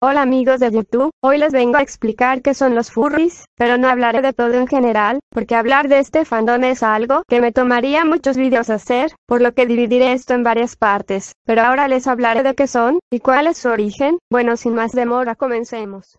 Hola amigos de YouTube, hoy les vengo a explicar qué son los furries, pero no hablaré de todo en general, porque hablar de este fandom es algo que me tomaría muchos vídeos hacer, por lo que dividiré esto en varias partes, pero ahora les hablaré de qué son, y cuál es su origen, bueno sin más demora comencemos.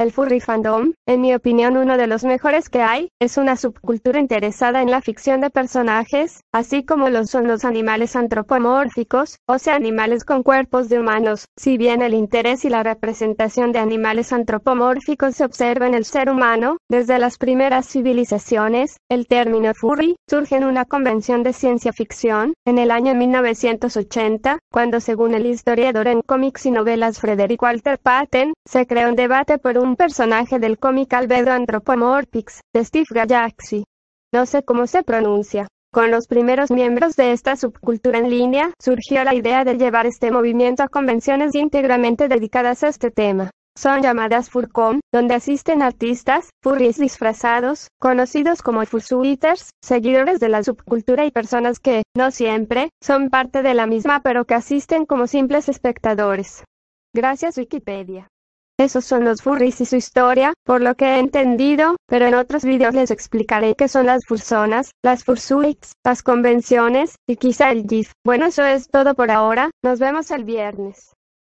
El furry fandom, en mi opinión uno de los mejores que hay, es una subcultura interesada en la ficción de personajes, así como lo son los animales antropomórficos, o sea animales con cuerpos de humanos, si bien el interés y la representación de animales antropomórficos se observa en el ser humano, desde las primeras civilizaciones, el término furry surge en una convención de ciencia ficción, en el año 1980, cuando según el historiador en cómics y novelas Frederick Walter Patton, se creó un debate por un un personaje del cómic Albedo Anthropomorphix, de Steve Galaxy. No sé cómo se pronuncia. Con los primeros miembros de esta subcultura en línea, surgió la idea de llevar este movimiento a convenciones íntegramente dedicadas a este tema. Son llamadas Furcom, donde asisten artistas, furries disfrazados, conocidos como fursuiters, seguidores de la subcultura y personas que, no siempre, son parte de la misma pero que asisten como simples espectadores. Gracias Wikipedia. Esos son los furries y su historia, por lo que he entendido, pero en otros vídeos les explicaré qué son las fursonas, las fursuits, las convenciones, y quizá el GIF. Bueno eso es todo por ahora, nos vemos el viernes.